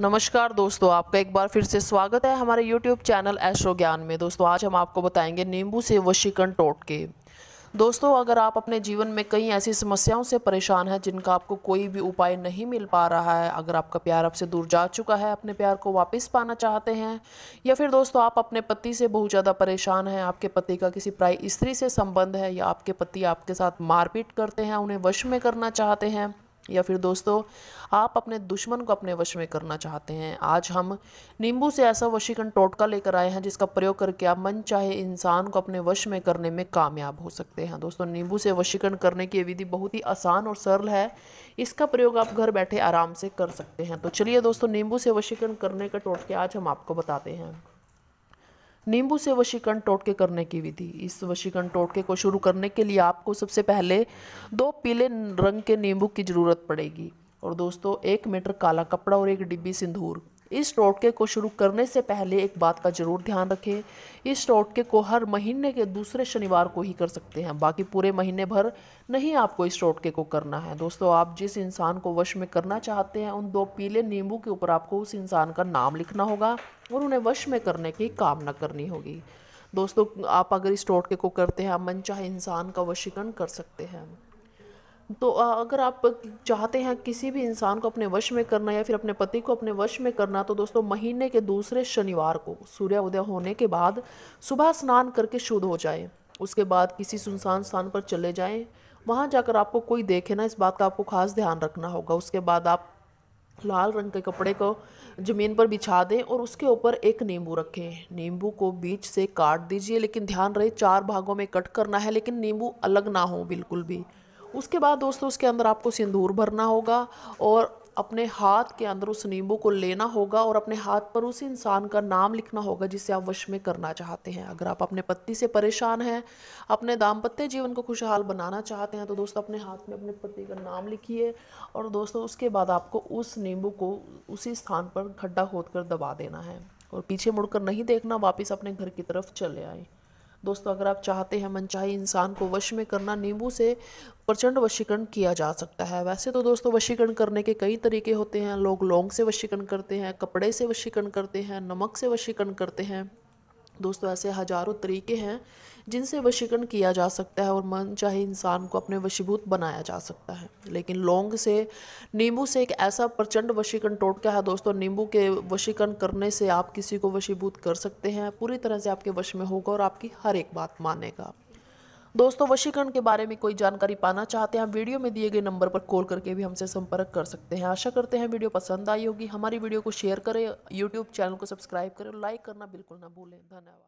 नमस्कार दोस्तों आपका एक बार फिर से स्वागत है हमारे यूट्यूब चैनल ऐशो ज्ञान में दोस्तों आज हम आपको बताएंगे नींबू से वशीकरण टोटके दोस्तों अगर आप अपने जीवन में कई ऐसी समस्याओं से परेशान हैं जिनका आपको कोई भी उपाय नहीं मिल पा रहा है अगर आपका प्यार आपसे दूर जा चुका है अपने प्यार को वापस पाना चाहते हैं या फिर दोस्तों आप अपने पति से बहुत ज़्यादा परेशान हैं आपके पति का किसी प्राय स्त्री से संबंध है या आपके पति आपके साथ मारपीट करते हैं उन्हें वश में करना चाहते हैं या फिर दोस्तों आप अपने दुश्मन को अपने वश में करना चाहते हैं आज हम नींबू से ऐसा वशीकरण टोटका लेकर आए हैं जिसका प्रयोग करके आप मन चाहे इंसान को अपने वश में करने में कामयाब हो सकते हैं दोस्तों नींबू से वशीकरण करने की विधि बहुत ही आसान और सरल है इसका प्रयोग आप घर बैठे आराम से कर सकते हैं तो चलिए दोस्तों नींबू से वशीकरण करने का टोटके आज हम आपको बताते हैं नींबू से वशीकरण टोटके करने की विधि इस वशीकरण टोटके को शुरू करने के लिए आपको सबसे पहले दो पीले रंग के नींबू की ज़रूरत पड़ेगी और दोस्तों एक मीटर काला कपड़ा और एक डिब्बी सिंदूर इस टोटके को शुरू करने से पहले एक बात का जरूर ध्यान रखें इस टोटके को हर महीने के दूसरे शनिवार को ही कर सकते हैं बाकी पूरे महीने भर नहीं आपको इस टोटके को करना है दोस्तों आप जिस इंसान को वश में करना चाहते हैं उन दो पीले नींबू के ऊपर आपको उस इंसान का नाम लिखना होगा और उन्हें वश में करने की कामना करनी होगी दोस्तों आप अगर इस टोटके को करते हैं आप मन चाहे इंसान का वशीकरण कर सकते हैं तो अगर आप चाहते हैं किसी भी इंसान को अपने वश में करना या फिर अपने पति को अपने वश में करना तो दोस्तों महीने के दूसरे शनिवार को सूर्य उदय होने के बाद सुबह स्नान करके शुद्ध हो जाए उसके बाद किसी सुनसान स्थान पर चले जाएं वहाँ जाकर आपको कोई देखे ना इस बात का आपको खास ध्यान रखना होगा उसके बाद आप लाल रंग के कपड़े को ज़मीन पर बिछा दें और उसके ऊपर एक नींबू रखें नींबू को बीच से काट दीजिए लेकिन ध्यान रहे चार भागों में कट करना है लेकिन नींबू अलग ना हो बिल्कुल भी उसके बाद दोस्तों उसके अंदर आपको सिंदूर भरना होगा और अपने हाथ के अंदर उस नींबू को लेना होगा और अपने हाथ पर उस इंसान का नाम लिखना होगा जिसे आप वश में करना चाहते हैं अगर आप अपने पति से परेशान हैं अपने दाम्पत्य जीवन को खुशहाल बनाना चाहते हैं तो दोस्तों अपने हाथ में अपने पति का नाम लिखिए और दोस्तों उसके बाद आपको उस नींबू को उसी स्थान पर खड्डा खोद कर दबा देना है और पीछे मुड़कर नहीं देखना वापस अपने घर की तरफ चले आए दोस्तों अगर आप चाहते हैं मनचाही इंसान को वश में करना नींबू से प्रचंड वशीकरण किया जा सकता है वैसे तो दोस्तों वशीकरण करने के कई तरीके होते हैं लोग लौंग से वशीकरण करते हैं कपड़े से वशीकरण करते हैं नमक से वशीकरण करते हैं दोस्तों ऐसे हजारों तरीके हैं जिनसे वशीकरण किया जा सकता है और मन चाहे इंसान को अपने वशीभूत बनाया जा सकता है लेकिन लौंग से नींबू से एक ऐसा प्रचंड वशीकरण टोटका है दोस्तों नींबू के वशीकरण करने से आप किसी को वशीभूत कर सकते हैं पूरी तरह से आपके वश में होगा और आपकी हर एक बात मानेगा दोस्तों वशीकरण के बारे में कोई जानकारी पाना चाहते हैं वीडियो में दिए गए नंबर पर कॉल करके भी हमसे संपर्क कर सकते हैं आशा करते हैं वीडियो पसंद आई होगी हमारी वीडियो को शेयर करें यूट्यूब चैनल को सब्सक्राइब करें लाइक करना बिल्कुल ना भूलें धन्यवाद